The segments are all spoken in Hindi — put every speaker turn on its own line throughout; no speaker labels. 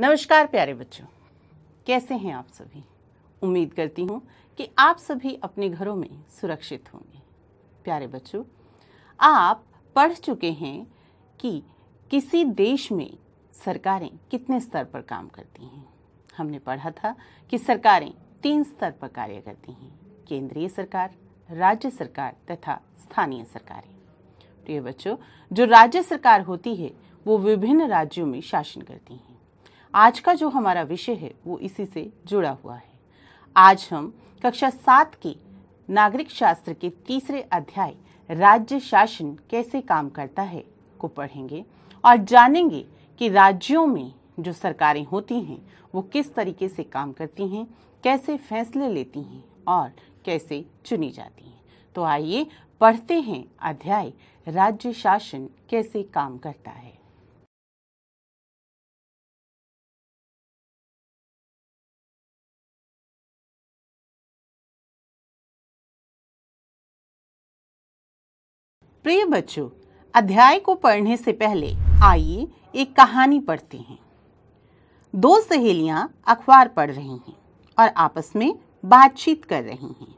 नमस्कार प्यारे बच्चों कैसे हैं आप सभी उम्मीद करती हूँ कि आप सभी अपने घरों में सुरक्षित होंगे प्यारे बच्चों आप पढ़ चुके हैं कि किसी देश में सरकारें कितने स्तर पर काम करती हैं हमने पढ़ा था कि सरकारें तीन स्तर पर कार्य करती हैं केंद्रीय सरकार राज्य सरकार तथा स्थानीय सरकारें प्रिय बच्चों जो राज्य सरकार होती है वो विभिन्न राज्यों में शासन करती हैं आज का जो हमारा विषय है वो इसी से जुड़ा हुआ है आज हम कक्षा सात के नागरिक शास्त्र के तीसरे अध्याय राज्य शासन कैसे काम करता है को पढ़ेंगे और जानेंगे कि राज्यों में जो सरकारें होती हैं वो किस तरीके से काम करती हैं कैसे फैसले लेती हैं और कैसे चुनी जाती हैं तो आइए पढ़ते हैं अध्याय राज्य शासन कैसे काम करता है प्रिय बच्चों अध्याय को पढ़ने से पहले आइए एक कहानी पढ़ते हैं दो सहेलियां अखबार पढ़ रही हैं और आपस में बातचीत कर रही हैं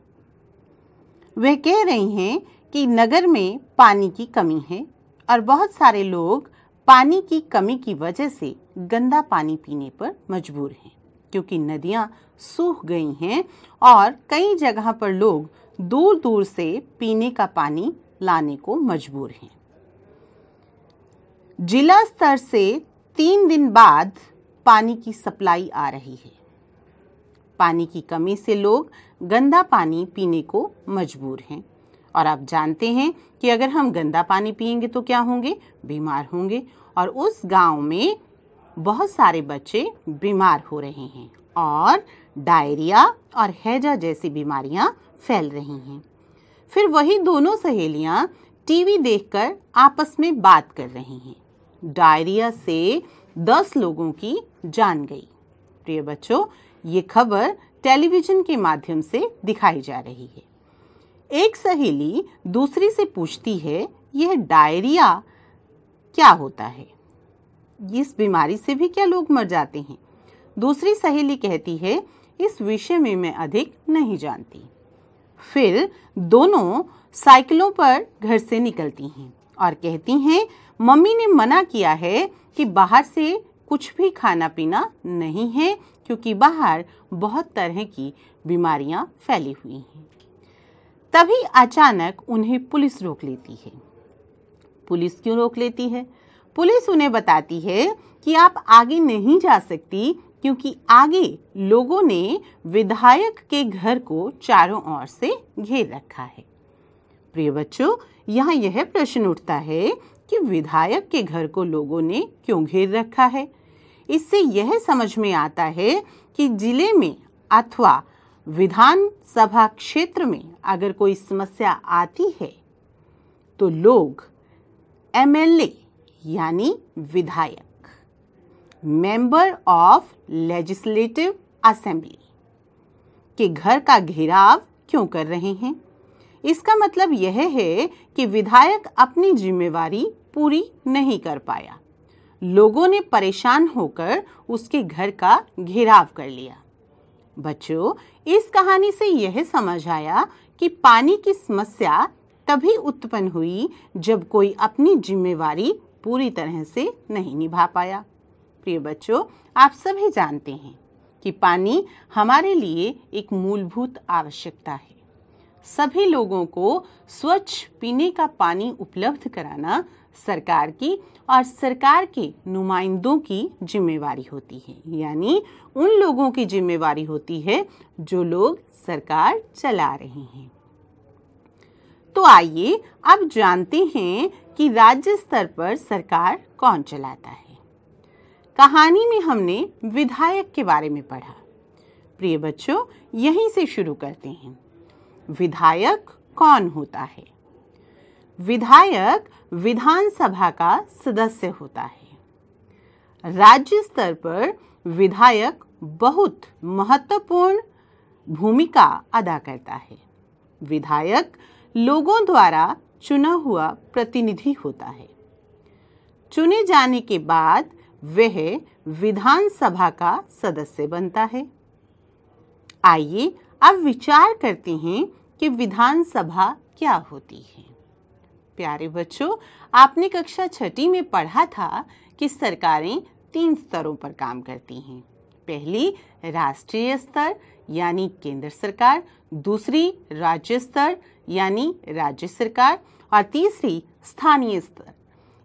वे कह रही हैं कि नगर में पानी की कमी है और बहुत सारे लोग पानी की कमी की वजह से गंदा पानी पीने पर मजबूर हैं क्योंकि नदियां सूख गई हैं और कई जगह पर लोग दूर दूर से पीने का पानी लाने को मजबूर हैं जिला स्तर से तीन दिन बाद पानी की सप्लाई आ रही है पानी की कमी से लोग गंदा पानी पीने को मजबूर हैं और आप जानते हैं कि अगर हम गंदा पानी पियेंगे तो क्या होंगे बीमार होंगे और उस गांव में बहुत सारे बच्चे बीमार हो रहे हैं और डायरिया और हैजा जैसी बीमारियां फैल रही हैं फिर वही दोनों सहेलियां टीवी देखकर आपस में बात कर रही हैं डायरिया से दस लोगों की जान गई प्रिय बच्चों ये खबर टेलीविजन के माध्यम से दिखाई जा रही है एक सहेली दूसरी से पूछती है यह डायरिया क्या होता है इस बीमारी से भी क्या लोग मर जाते हैं दूसरी सहेली कहती है इस विषय में मैं अधिक नहीं जानती फिर दोनों साइकिलों पर घर से निकलती हैं और कहती हैं मम्मी ने मना किया है कि बाहर से कुछ भी खाना पीना नहीं है क्योंकि बाहर बहुत तरह की बीमारियां फैली हुई हैं तभी अचानक उन्हें पुलिस रोक लेती है पुलिस क्यों रोक लेती है पुलिस उन्हें बताती है कि आप आगे नहीं जा सकती क्योंकि आगे लोगों ने विधायक के घर को चारों ओर से घेर रखा है प्रिय बच्चों यहाँ यह प्रश्न उठता है कि विधायक के घर को लोगों ने क्यों घेर रखा है इससे यह समझ में आता है कि जिले में अथवा विधानसभा क्षेत्र में अगर कोई समस्या आती है तो लोग एमएलए यानी विधायक मेंबर ऑफ लेजिस्लेटिव असेंबली के घर का घेराव क्यों कर रहे हैं इसका मतलब यह है कि विधायक अपनी जिम्मेवारी पूरी नहीं कर पाया लोगों ने परेशान होकर उसके घर का घेराव कर लिया बच्चों इस कहानी से यह समझ आया कि पानी की समस्या तभी उत्पन्न हुई जब कोई अपनी जिम्मेवारी पूरी तरह से नहीं निभा पाया प्रिय बच्चों आप सभी जानते हैं कि पानी हमारे लिए एक मूलभूत आवश्यकता है सभी लोगों को स्वच्छ पीने का पानी उपलब्ध कराना सरकार की और सरकार के नुमाइंदों की जिम्मेवारी होती है यानी उन लोगों की जिम्मेवारी होती है जो लोग सरकार चला रहे हैं तो आइए अब जानते हैं कि राज्य स्तर पर सरकार कौन चलाता है कहानी में हमने विधायक के बारे में पढ़ा प्रिय बच्चों यहीं से शुरू करते हैं विधायक कौन होता है विधायक विधानसभा का सदस्य होता है राज्य स्तर पर विधायक बहुत महत्वपूर्ण भूमिका अदा करता है विधायक लोगों द्वारा चुना हुआ प्रतिनिधि होता है चुने जाने के बाद वह विधानसभा का सदस्य बनता है आइए अब विचार करते हैं कि विधानसभा क्या होती है प्यारे बच्चों आपने कक्षा छठी में पढ़ा था कि सरकारें तीन स्तरों पर काम करती हैं पहली राष्ट्रीय स्तर यानी केंद्र सरकार दूसरी राज्य स्तर यानी राज्य सरकार और तीसरी स्थानीय स्तर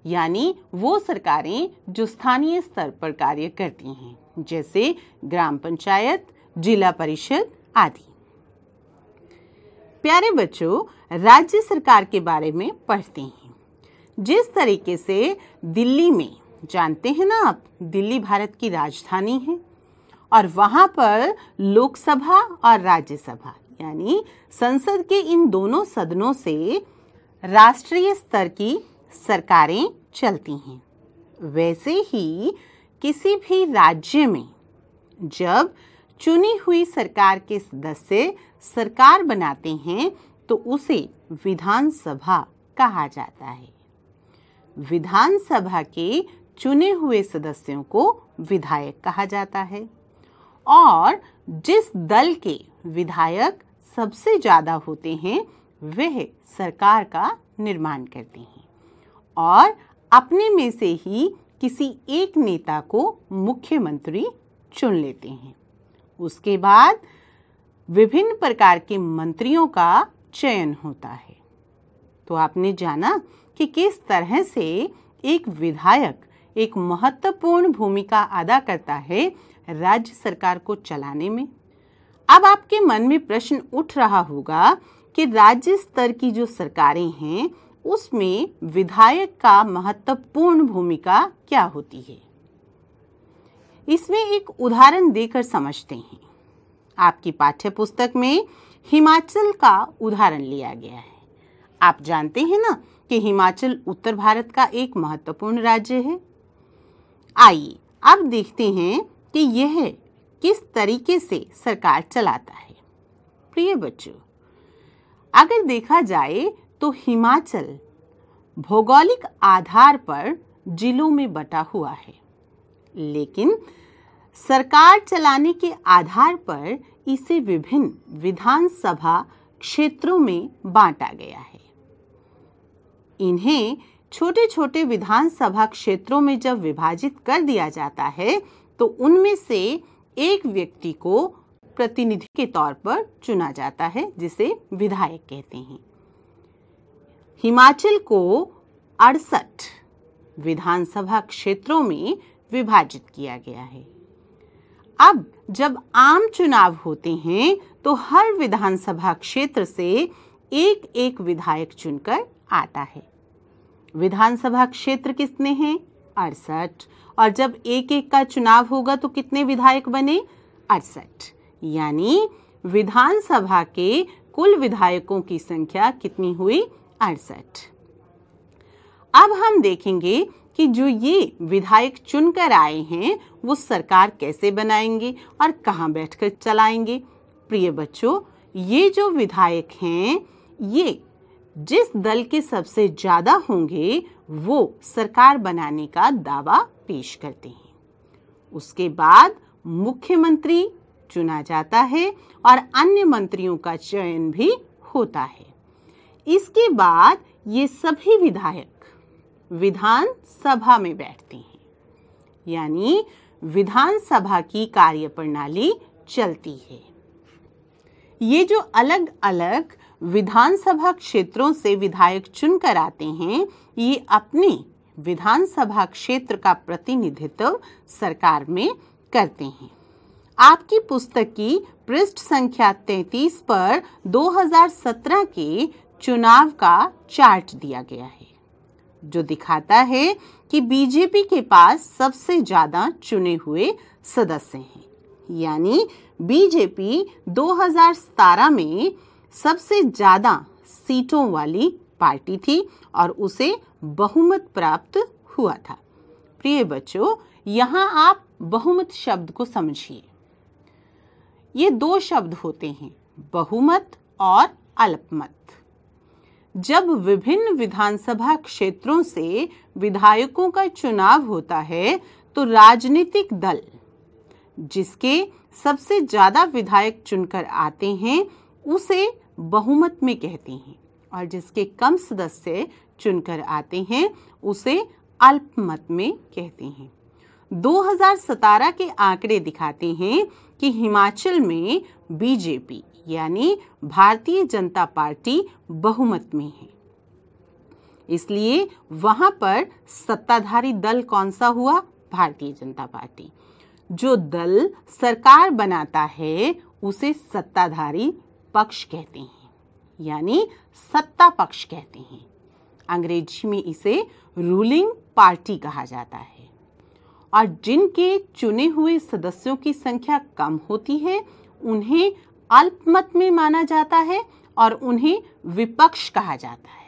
यानी वो सरकारें जो स्थानीय स्तर पर कार्य करती हैं जैसे ग्राम पंचायत जिला परिषद आदि प्यारे बच्चों राज्य सरकार के बारे में पढ़ते हैं जिस तरीके से दिल्ली में जानते हैं ना आप दिल्ली भारत की राजधानी है और वहाँ पर लोकसभा और राज्यसभा यानी संसद के इन दोनों सदनों से राष्ट्रीय स्तर की सरकारें चलती हैं वैसे ही किसी भी राज्य में जब चुनी हुई सरकार के सदस्य सरकार बनाते हैं तो उसे विधानसभा कहा जाता है विधानसभा के चुने हुए सदस्यों को विधायक कहा जाता है और जिस दल के विधायक सबसे ज़्यादा होते हैं वह सरकार का निर्माण करते हैं और अपने में से ही किसी एक नेता को मुख्यमंत्री चुन लेते हैं उसके बाद विभिन्न प्रकार के मंत्रियों का चयन होता है तो आपने जाना कि किस तरह से एक विधायक एक महत्वपूर्ण भूमिका अदा करता है राज्य सरकार को चलाने में अब आपके मन में प्रश्न उठ रहा होगा कि राज्य स्तर की जो सरकारें हैं उसमें विधायक का महत्वपूर्ण भूमिका क्या होती है इसमें एक उदाहरण देकर समझते हैं आपकी पाठ्य पुस्तक में हिमाचल का उदाहरण लिया गया है आप जानते हैं ना कि हिमाचल उत्तर भारत का एक महत्वपूर्ण राज्य है आइए अब देखते हैं कि यह किस तरीके से सरकार चलाता है प्रिय बच्चों अगर देखा जाए तो हिमाचल भौगोलिक आधार पर जिलों में बटा हुआ है लेकिन सरकार चलाने के आधार पर इसे विभिन्न विधानसभा क्षेत्रों में बांटा गया है इन्हें छोटे छोटे विधानसभा क्षेत्रों में जब विभाजित कर दिया जाता है तो उनमें से एक व्यक्ति को प्रतिनिधि के तौर पर चुना जाता है जिसे विधायक कहते हैं हिमाचल को अड़सठ विधानसभा क्षेत्रों में विभाजित किया गया है अब जब आम चुनाव होते हैं तो हर विधानसभा क्षेत्र से एक एक विधायक चुनकर आता है विधानसभा क्षेत्र कितने हैं अड़सठ और जब एक एक का चुनाव होगा तो कितने विधायक बने अड़सठ यानी विधानसभा के कुल विधायकों की संख्या कितनी हुई अड़सठ अब हम देखेंगे कि जो ये विधायक चुनकर आए हैं वो सरकार कैसे बनाएंगे और कहाँ बैठकर चलाएंगे प्रिय बच्चों ये जो विधायक हैं ये जिस दल के सबसे ज़्यादा होंगे वो सरकार बनाने का दावा पेश करते हैं उसके बाद मुख्यमंत्री चुना जाता है और अन्य मंत्रियों का चयन भी होता है इसके बाद ये सभी विधायक विधान सभा में बैठते हैं यानी विधानसभा की कार्यप्रणाली प्रणाली चलती है ये जो अलग अलग विधानसभा क्षेत्रों से विधायक चुनकर आते हैं ये अपने विधानसभा क्षेत्र का प्रतिनिधित्व सरकार में करते हैं आपकी पुस्तक की पृष्ठ संख्या 33 पर 2017 के चुनाव का चार्ट दिया गया है जो दिखाता है कि बीजेपी के पास सबसे ज़्यादा चुने हुए सदस्य हैं यानी बीजेपी 2017 में सबसे ज़्यादा सीटों वाली पार्टी थी और उसे बहुमत प्राप्त हुआ था प्रिय बच्चों यहां आप बहुमत शब्द को समझिए ये दो शब्द होते हैं बहुमत और अल्पमत जब विभिन्न विधानसभा क्षेत्रों से विधायकों का चुनाव होता है तो राजनीतिक दल जिसके सबसे ज्यादा विधायक चुनकर आते हैं उसे बहुमत में कहते हैं और जिसके कम सदस्य चुनकर आते हैं उसे अल्पमत में कहते हैं 2017 के आंकड़े दिखाते हैं कि हिमाचल में बीजेपी यानी भारतीय जनता पार्टी बहुमत में है इसलिए वहां पर सत्ताधारी दल कौन सा हुआ भारतीय जनता पार्टी जो दल सरकार बनाता है उसे सत्ताधारी पक्ष कहते हैं यानी सत्ता पक्ष कहते हैं अंग्रेजी में इसे रूलिंग पार्टी कहा जाता है और जिनके चुने हुए सदस्यों की संख्या कम होती है उन्हें अल्पमत में माना जाता है और उन्हें विपक्ष कहा जाता है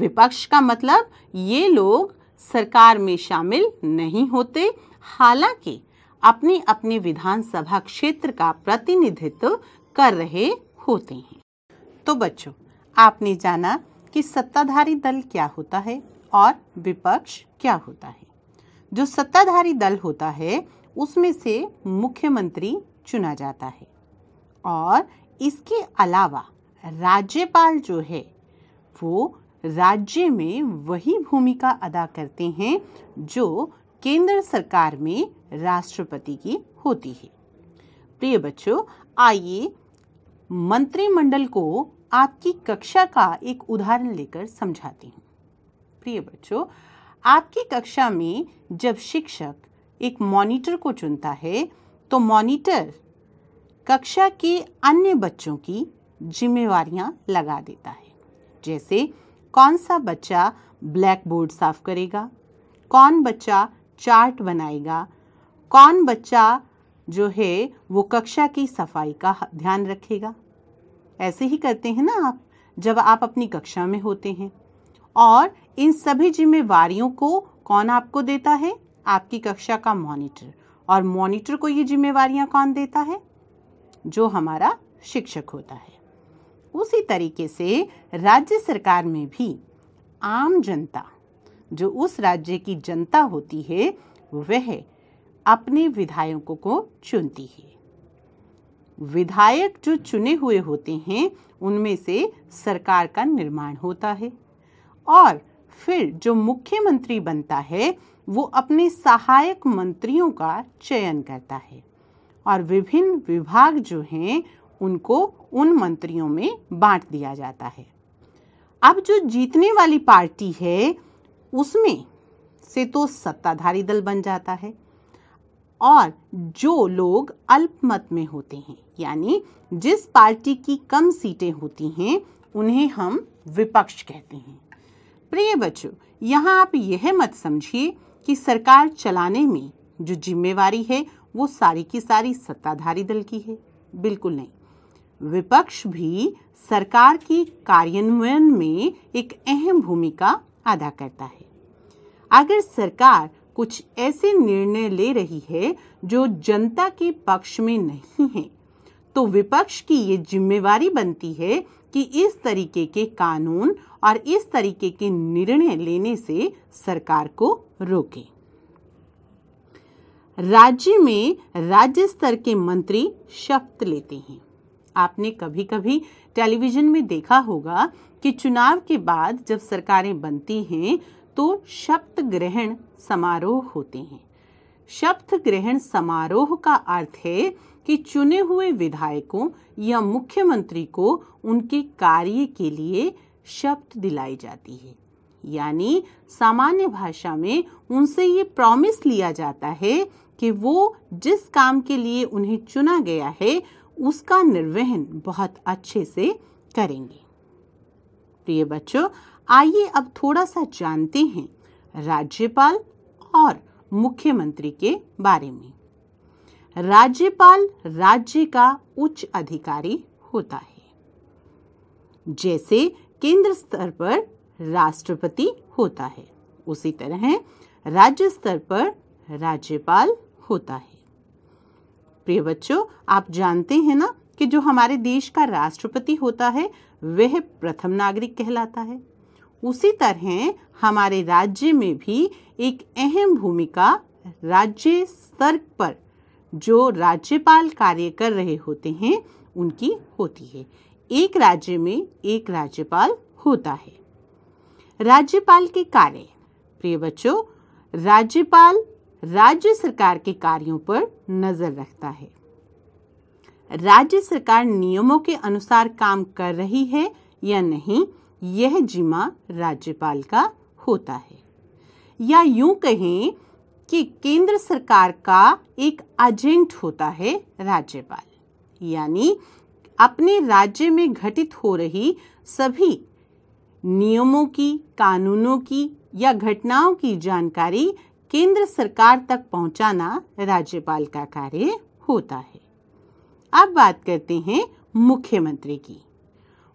विपक्ष का मतलब ये लोग सरकार में शामिल नहीं होते हालांकि अपने अपने विधानसभा क्षेत्र का प्रतिनिधित्व कर रहे होते हैं तो बच्चों आपने जाना कि सत्ताधारी दल क्या होता है और विपक्ष क्या होता है जो सत्ताधारी दल होता है उसमें से मुख्यमंत्री चुना जाता है और इसके अलावा राज्यपाल जो है वो राज्य में वही भूमिका अदा करते हैं जो केंद्र सरकार में राष्ट्रपति की होती है प्रिय बच्चों आइए मंत्रिमंडल को आपकी कक्षा का एक उदाहरण लेकर समझाती हूँ प्रिय बच्चों आपकी कक्षा में जब शिक्षक एक मॉनिटर को चुनता है तो मॉनिटर कक्षा के अन्य बच्चों की जिम्मेवारियां लगा देता है जैसे कौन सा बच्चा ब्लैक बोर्ड साफ करेगा कौन बच्चा चार्ट बनाएगा कौन बच्चा जो है वो कक्षा की सफाई का ध्यान रखेगा ऐसे ही करते हैं ना आप जब आप अपनी कक्षा में होते हैं और इन सभी जिम्मेवारियों को कौन आपको देता है आपकी कक्षा का मॉनिटर और मॉनिटर को ये जिम्मेवार कौन देता है जो हमारा शिक्षक होता है उसी तरीके से राज्य सरकार में भी आम जनता जो उस राज्य की जनता होती है वह अपने विधायकों को चुनती है विधायक जो चुने हुए होते हैं उनमें से सरकार का निर्माण होता है और फिर जो मुख्यमंत्री बनता है वो अपने सहायक मंत्रियों का चयन करता है और विभिन्न विभाग जो हैं उनको उन मंत्रियों में बांट दिया जाता है अब जो जीतने वाली पार्टी है उसमें से तो सत्ताधारी दल बन जाता है और जो लोग अल्पमत में होते हैं यानी जिस पार्टी की कम सीटें होती हैं उन्हें हम विपक्ष कहते हैं प्रिय बच्चों यहाँ आप यह मत समझिए कि सरकार चलाने में जो जिम्मेवारी है वो सारी की सारी सत्ताधारी दल की है बिल्कुल नहीं विपक्ष भी सरकार की कार्यान्वयन में एक अहम भूमिका अदा करता है अगर सरकार कुछ ऐसे निर्णय ले रही है जो जनता के पक्ष में नहीं है तो विपक्ष की ये जिम्मेवारी बनती है कि इस तरीके के कानून और इस तरीके के निर्णय लेने से सरकार को रोके राज्य में राज्य स्तर के मंत्री शपथ लेते हैं आपने कभी कभी टेलीविजन में देखा होगा कि चुनाव के बाद जब सरकारें बनती हैं तो शपथ ग्रहण समारोह होते हैं शपथ ग्रहण समारोह का अर्थ है कि चुने हुए विधायकों या मुख्यमंत्री को उनके कार्य के लिए शब्द दिलाई जाती है यानी सामान्य भाषा में उनसे ये प्रॉमिस लिया जाता है कि वो जिस काम के लिए उन्हें चुना गया है उसका निर्वहन बहुत अच्छे से करेंगे प्रिय बच्चों आइए अब थोड़ा सा जानते हैं राज्यपाल और मुख्यमंत्री के बारे में राज्यपाल राज्य का उच्च अधिकारी होता है जैसे केंद्र स्तर पर राष्ट्रपति होता है उसी तरह राज्य स्तर पर राज्यपाल होता है प्रिय बच्चों आप जानते हैं ना कि जो हमारे देश का राष्ट्रपति होता है वह प्रथम नागरिक कहलाता है उसी तरह हमारे राज्य में भी एक अहम भूमिका राज्य स्तर पर जो राज्यपाल कार्य कर रहे होते हैं उनकी होती है एक राज्य में एक राज्यपाल होता है राज्यपाल के कार्य प्रिय बच्चों राज्यपाल राज्य सरकार के कार्यों पर नजर रखता है राज्य सरकार नियमों के अनुसार काम कर रही है या नहीं यह जिम्मा राज्यपाल का होता है या यूं कहें कि केंद्र सरकार का एक एजेंट होता है राज्यपाल यानी अपने राज्य में घटित हो रही सभी नियमों की कानूनों की या घटनाओं की जानकारी केंद्र सरकार तक पहुंचाना राज्यपाल का कार्य होता है अब बात करते हैं मुख्यमंत्री की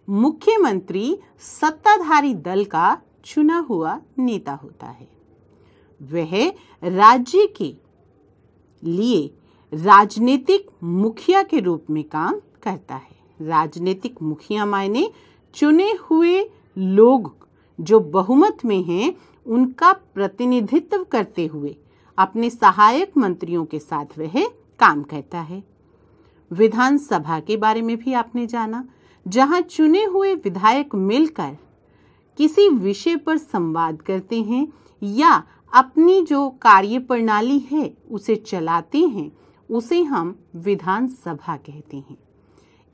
मुख्यमंत्री सत्ताधारी दल का चुना हुआ नेता होता है वह राज्य के लिए राजनीतिक मुखिया के रूप में काम करता है राजनीतिक मुखिया मायने चुने हुए लोग जो बहुमत में हैं उनका प्रतिनिधित्व करते हुए अपने सहायक मंत्रियों के साथ वह काम करता है विधानसभा के बारे में भी आपने जाना जहां चुने हुए विधायक मिलकर किसी विषय पर संवाद करते हैं या अपनी जो कार्य प्रणाली है उसे चलाते हैं उसे हम विधानसभा कहते हैं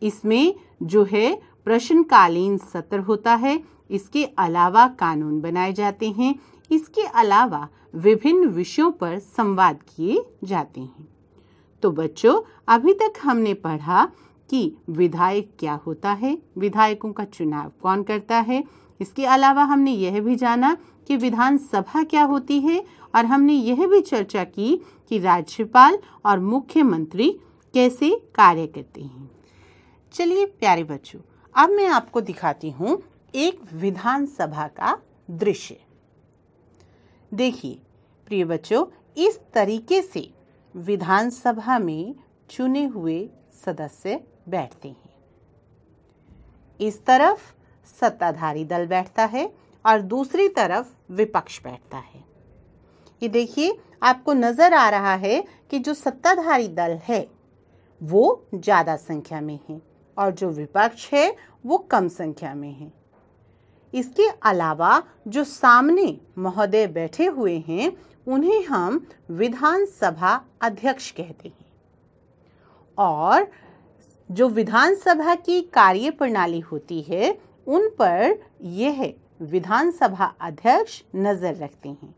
इसमें जो है प्रश्नकालीन सत्र होता है इसके अलावा कानून बनाए जाते हैं इसके अलावा विभिन्न विषयों पर संवाद किए जाते हैं तो बच्चों अभी तक हमने पढ़ा कि विधायक क्या होता है विधायकों का चुनाव कौन करता है इसके अलावा हमने यह भी जाना कि विधानसभा क्या होती है और हमने यह भी चर्चा की कि राज्यपाल और मुख्यमंत्री कैसे कार्य करते हैं चलिए प्यारे बच्चों अब मैं आपको दिखाती हूँ एक विधानसभा का दृश्य देखिए प्रिय बच्चों इस तरीके से विधानसभा में चुने हुए सदस्य बैठते हैं इस तरफ सत्ताधारी दल बैठता है और दूसरी तरफ विपक्ष बैठता है ये देखिए आपको नज़र आ रहा है कि जो सत्ताधारी दल है वो ज़्यादा संख्या में है और जो विपक्ष है वो कम संख्या में है इसके अलावा जो सामने महोदय बैठे हुए हैं उन्हें हम विधानसभा अध्यक्ष कहते हैं और जो विधानसभा की कार्य प्रणाली होती है उन पर यह विधानसभा अध्यक्ष नज़र रखते हैं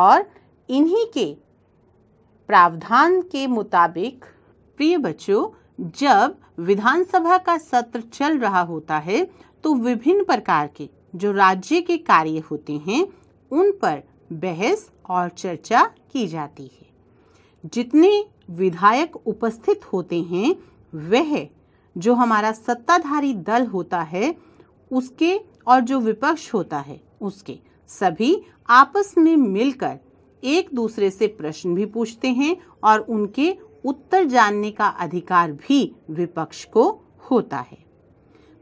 और इन्हीं के प्रावधान के मुताबिक प्रिय बच्चों जब विधानसभा का सत्र चल रहा होता है तो विभिन्न प्रकार के जो राज्य के कार्य होते हैं उन पर बहस और चर्चा की जाती है जितने विधायक उपस्थित होते हैं वह जो हमारा सत्ताधारी दल होता है उसके और जो विपक्ष होता है उसके सभी आपस में मिलकर एक दूसरे से प्रश्न भी पूछते हैं और उनके उत्तर जानने का अधिकार भी विपक्ष को होता है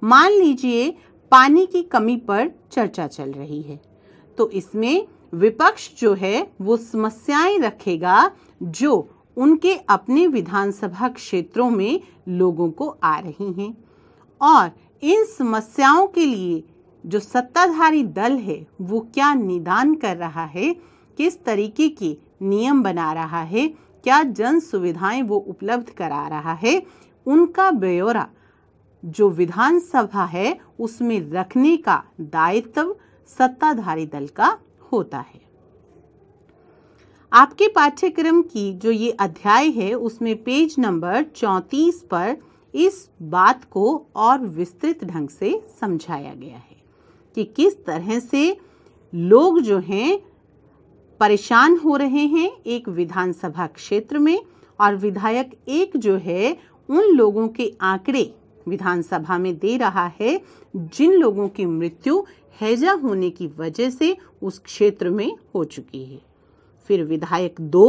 मान लीजिए पानी की कमी पर चर्चा चल रही है तो इसमें विपक्ष जो है वो समस्याएं रखेगा जो उनके अपने विधानसभा क्षेत्रों में लोगों को आ रही हैं और इन समस्याओं के लिए जो सत्ताधारी दल है वो क्या निदान कर रहा है किस तरीके के नियम बना रहा है क्या जन सुविधाएं वो उपलब्ध करा रहा है उनका ब्यौरा जो विधानसभा है उसमें रखने का दायित्व सत्ताधारी दल का होता है आपके पाठ्यक्रम की जो ये अध्याय है उसमें पेज नंबर चौंतीस पर इस बात को और विस्तृत ढंग से समझाया गया है कि किस तरह से लोग जो हैं परेशान हो रहे हैं एक विधानसभा क्षेत्र में और विधायक एक जो है उन लोगों के आंकड़े विधानसभा में दे रहा है जिन लोगों की मृत्यु हैजा होने की वजह से उस क्षेत्र में हो चुकी है फिर विधायक दो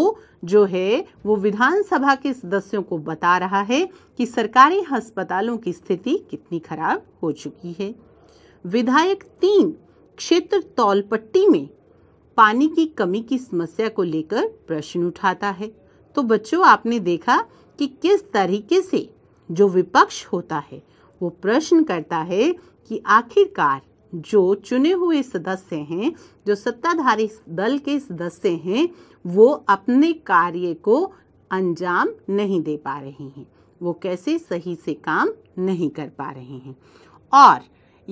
जो है वो विधानसभा के सदस्यों को बता रहा है कि सरकारी अस्पतालों की स्थिति कितनी खराब हो चुकी है विधायक तीन क्षेत्र तौलपट्टी में पानी की कमी की समस्या को लेकर प्रश्न उठाता है तो बच्चों आपने देखा कि किस तरीके से जो विपक्ष होता है वो प्रश्न करता है कि आखिरकार जो चुने हुए सदस्य हैं जो सत्ताधारी दल के सदस्य हैं वो अपने कार्य को अंजाम नहीं दे पा रहे हैं वो कैसे सही से काम नहीं कर पा रहे हैं और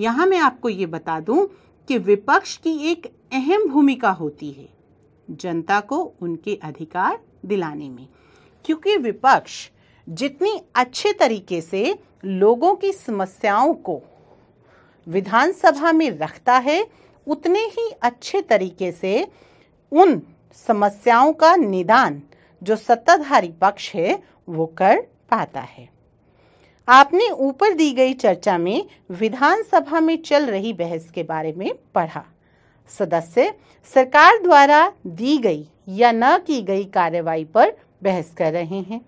यहाँ मैं आपको ये बता दूं कि विपक्ष की एक अहम भूमिका होती है जनता को उनके अधिकार दिलाने में क्योंकि विपक्ष जितनी अच्छे तरीके से लोगों की समस्याओं को विधानसभा में रखता है उतने ही अच्छे तरीके से उन समस्याओं का निदान जो सत्ताधारी पक्ष है वो कर पाता है आपने ऊपर दी गई चर्चा में विधानसभा में चल रही बहस के बारे में पढ़ा सदस्य सरकार द्वारा दी गई या न की गई कार्रवाई पर बहस कर रहे हैं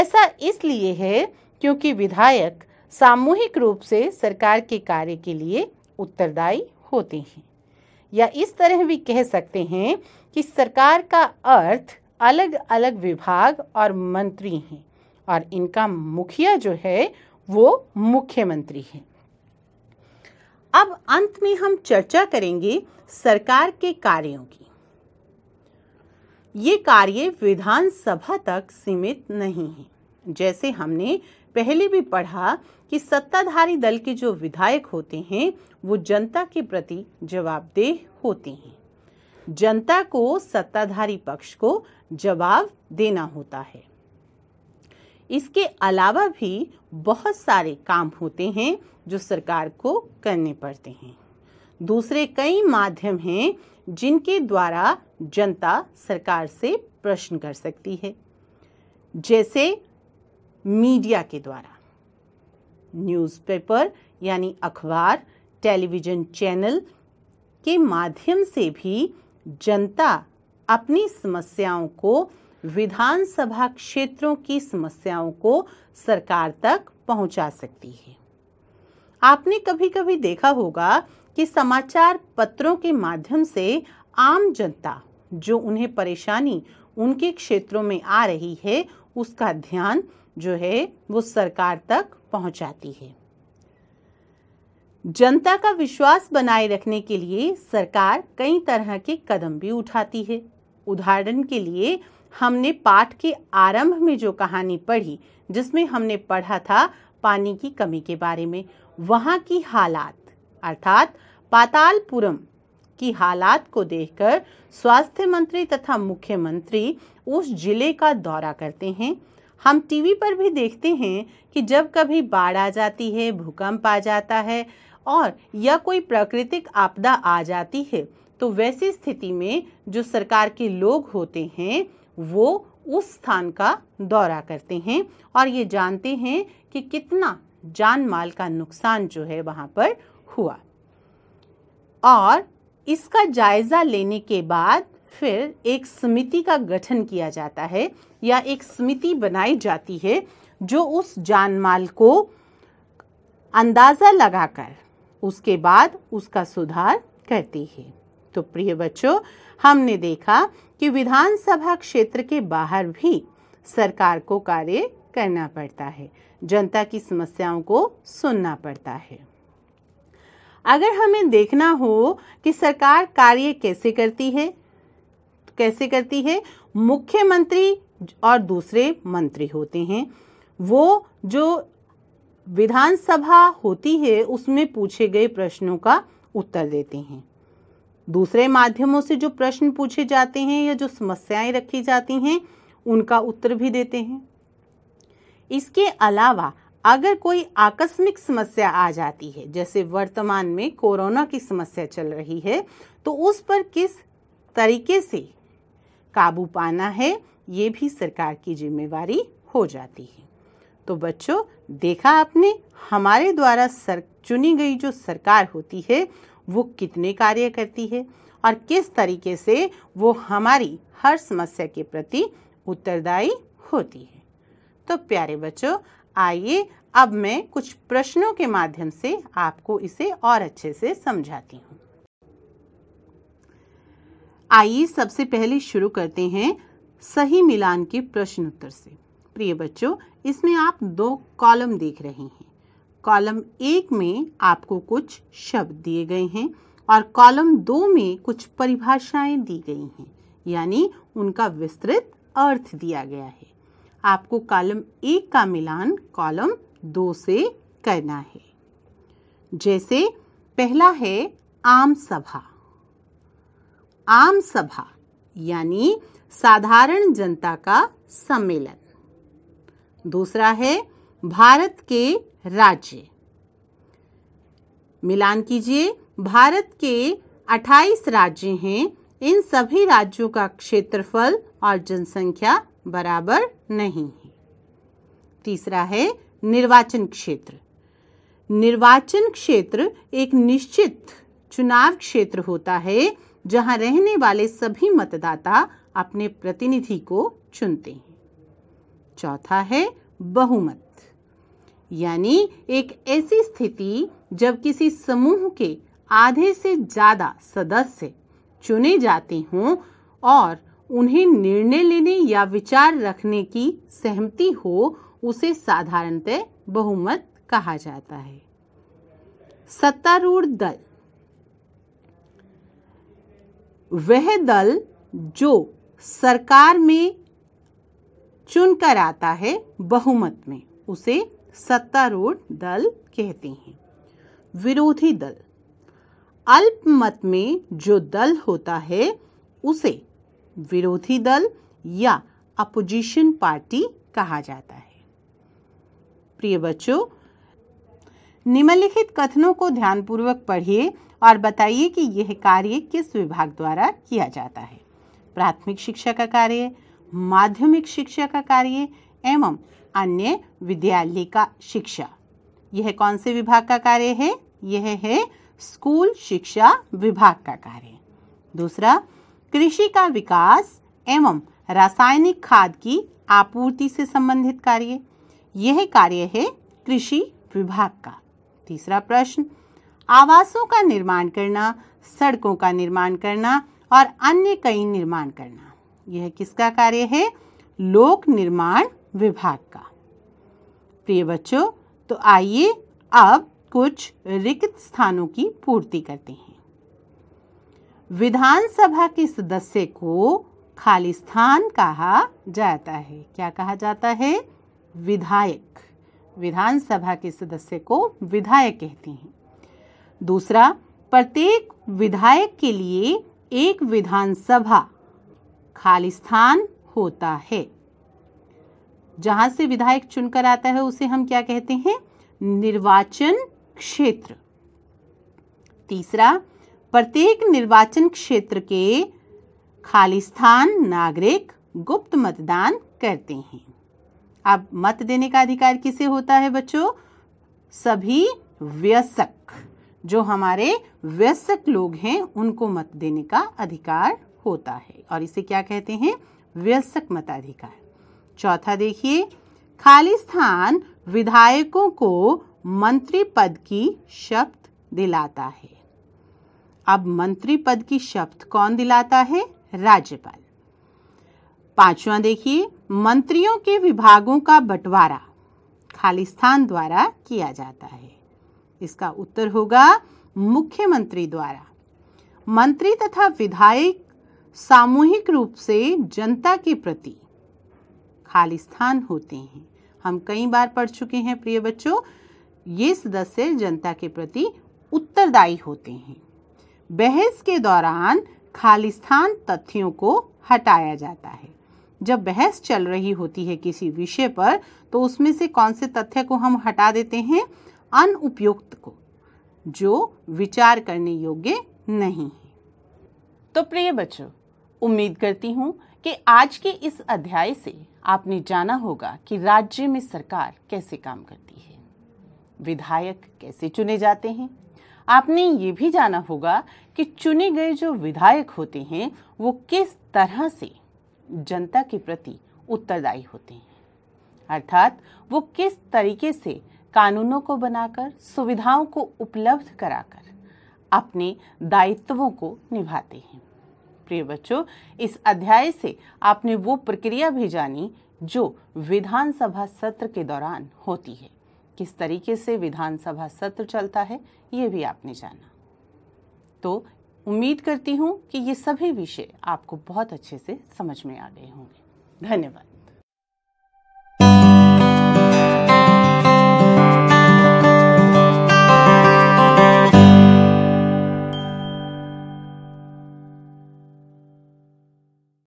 ऐसा इसलिए है क्योंकि विधायक सामूहिक रूप से सरकार के कार्य के लिए उत्तरदायी होते हैं या इस तरह भी कह सकते हैं कि सरकार का अर्थ अलग अलग विभाग और मंत्री हैं और इनका मुखिया जो है वो मुख्यमंत्री है अब अंत में हम चर्चा करेंगे सरकार के कार्यों की ये कार्य विधानसभा तक सीमित नहीं है जैसे हमने पहले भी पढ़ा कि सत्ताधारी दल के जो विधायक होते हैं वो जनता के प्रति जवाबदेह होते हैं जनता को सत्ताधारी पक्ष को जवाब देना होता है इसके अलावा भी बहुत सारे काम होते हैं जो सरकार को करने पड़ते हैं दूसरे कई माध्यम हैं जिनके द्वारा जनता सरकार से प्रश्न कर सकती है जैसे मीडिया के द्वारा न्यूज़पेपर यानी अखबार टेलीविज़न चैनल के माध्यम से भी जनता अपनी समस्याओं को विधानसभा क्षेत्रों की समस्याओं को सरकार तक पहुंचा सकती है आपने कभी कभी देखा होगा कि समाचार पत्रों के माध्यम से आम जनता जो उन्हें परेशानी उनके क्षेत्रों में आ रही है उसका ध्यान जो है वो सरकार तक पहुंचाती है जनता का विश्वास बनाए रखने के लिए सरकार कई तरह के कदम भी उठाती है उदाहरण के लिए हमने पाठ के आरंभ में जो कहानी पढ़ी जिसमें हमने पढ़ा था पानी की कमी के बारे में वहां की हालात अर्थात पातालपुरम की हालात को देखकर स्वास्थ्य मंत्री तथा मुख्यमंत्री उस जिले का दौरा करते हैं हम टीवी पर भी देखते हैं कि जब कभी बाढ़ आ जाती है भूकंप आ जाता है और या कोई प्राकृतिक आपदा आ जाती है तो वैसी स्थिति में जो सरकार के लोग होते हैं वो उस स्थान का दौरा करते हैं और ये जानते हैं कि कितना जान माल का नुकसान जो है वहाँ पर हुआ और इसका जायज़ा लेने के बाद फिर एक समिति का गठन किया जाता है या एक समिति बनाई जाती है जो उस जानमाल को अंदाज़ा लगाकर उसके बाद उसका सुधार करती है तो प्रिय बच्चों हमने देखा कि विधानसभा क्षेत्र के बाहर भी सरकार को कार्य करना पड़ता है जनता की समस्याओं को सुनना पड़ता है अगर हमें देखना हो कि सरकार कार्य कैसे करती है कैसे करती है मुख्यमंत्री और दूसरे मंत्री होते हैं वो जो विधानसभा होती है उसमें पूछे गए प्रश्नों का उत्तर देते हैं दूसरे माध्यमों से जो प्रश्न पूछे जाते हैं या जो समस्याएं रखी जाती हैं उनका उत्तर भी देते हैं इसके अलावा अगर कोई आकस्मिक समस्या आ जाती है जैसे वर्तमान में कोरोना की समस्या चल रही है तो उस पर किस तरीके से काबू पाना है ये भी सरकार की जिम्मेवारी हो जाती है तो बच्चों देखा आपने हमारे द्वारा सर चुनी गई जो सरकार होती है वो कितने कार्य करती है और किस तरीके से वो हमारी हर समस्या के प्रति उत्तरदायी होती है तो प्यारे बच्चों आइए अब मैं कुछ प्रश्नों के माध्यम से आपको इसे और अच्छे से समझाती हूँ आइए सबसे पहले शुरू करते हैं सही मिलान के प्रश्न उत्तर से प्रिय बच्चों इसमें आप दो कॉलम देख रहे हैं कॉलम एक में आपको कुछ शब्द दिए गए हैं और कॉलम दो में कुछ परिभाषाएं दी गई हैं यानी उनका विस्तृत अर्थ दिया गया है आपको कॉलम एक का मिलान कॉलम दो से करना है जैसे पहला है आम सभा आम सभा यानी साधारण जनता का सम्मेलन दूसरा है भारत के राज्य मिलान कीजिए भारत के 28 राज्य हैं इन सभी राज्यों का क्षेत्रफल और जनसंख्या बराबर नहीं है तीसरा है निर्वाचन क्षेत्र निर्वाचन क्षेत्र एक निश्चित चुनाव क्षेत्र होता है जहां रहने वाले सभी मतदाता अपने प्रतिनिधि को चुनते हैं चौथा है बहुमत यानी एक ऐसी स्थिति जब किसी समूह के आधे से ज़्यादा सदस्य चुने जाते हों और उन्हें निर्णय लेने या विचार रखने की सहमति हो उसे साधारणतः बहुमत कहा जाता है सत्तारूढ़ दल वह दल जो सरकार में चुनकर आता है बहुमत में उसे सत्तारूढ़ दल कहते हैं विरोधी दल अल्पमत में जो दल होता है उसे विरोधी दल या अपोजिशन पार्टी कहा जाता है प्रिय बच्चों निम्नलिखित कथनों को ध्यानपूर्वक पढ़िए और बताइए कि यह कार्य किस विभाग द्वारा किया जाता है प्राथमिक शिक्षा का कार्य माध्यमिक शिक्षा का कार्य एवं अन्य विद्यालय का शिक्षा यह कौन से विभाग का कार्य है यह है स्कूल शिक्षा विभाग का कार्य दूसरा कृषि का विकास एवं रासायनिक खाद की आपूर्ति से संबंधित कार्य यह कार्य है कृषि विभाग का तीसरा प्रश्न आवासों का निर्माण करना सड़कों का निर्माण करना और अन्य कई निर्माण करना यह किसका कार्य है लोक निर्माण विभाग का प्रिय बच्चों तो आइए अब कुछ रिक्त स्थानों की पूर्ति करते हैं विधानसभा के सदस्य को खाली स्थान कहा जाता है क्या कहा जाता है विधायक विधानसभा के सदस्य को विधायक कहते हैं दूसरा प्रत्येक विधायक के लिए एक विधानसभा स्थान होता है जहां से विधायक चुनकर आता है उसे हम क्या कहते हैं निर्वाचन क्षेत्र तीसरा प्रत्येक निर्वाचन क्षेत्र के स्थान नागरिक गुप्त मतदान करते हैं अब मत देने का अधिकार किसे होता है बच्चों सभी व्यसक जो हमारे व्यस्क लोग हैं उनको मत देने का अधिकार होता है और इसे क्या कहते हैं व्यस्क मताधिकार चौथा देखिए खाली स्थान विधायकों को मंत्री पद की शब्द दिलाता है अब मंत्री पद की शपथ कौन दिलाता है राज्यपाल पांचवा देखिए मंत्रियों के विभागों का बंटवारा खालिस्तान द्वारा किया जाता है इसका उत्तर होगा मुख्यमंत्री द्वारा मंत्री तथा विधायक सामूहिक रूप से जनता के प्रति खालिस्थान होते हैं हम कई बार पढ़ चुके हैं प्रिय बच्चों ये सदस्य जनता के प्रति उत्तरदायी होते हैं बहस के दौरान खालिस्थान तथ्यों को हटाया जाता है जब बहस चल रही होती है किसी विषय पर तो उसमें से कौन से तथ्य को हम हटा देते हैं अनुपयुक्त को जो विचार करने योग्य नहीं है तो प्रिय बच्चों उम्मीद करती हूँ कि आज के इस अध्याय से आपने जाना होगा कि राज्य में सरकार कैसे काम करती है विधायक कैसे चुने जाते हैं आपने ये भी जाना होगा कि चुने गए जो विधायक होते हैं वो किस तरह से जनता के प्रति उत्तरदायी होते हैं अर्थात वो किस तरीके से कानूनों को बनाकर सुविधाओं को उपलब्ध कराकर अपने दायित्वों को निभाते हैं प्रिय बच्चों इस अध्याय से आपने वो प्रक्रिया भी जानी जो विधानसभा सत्र के दौरान होती है किस तरीके से विधानसभा सत्र चलता है ये भी आपने जाना तो उम्मीद करती हूँ कि ये सभी विषय आपको बहुत अच्छे से समझ में आ गए होंगे धन्यवाद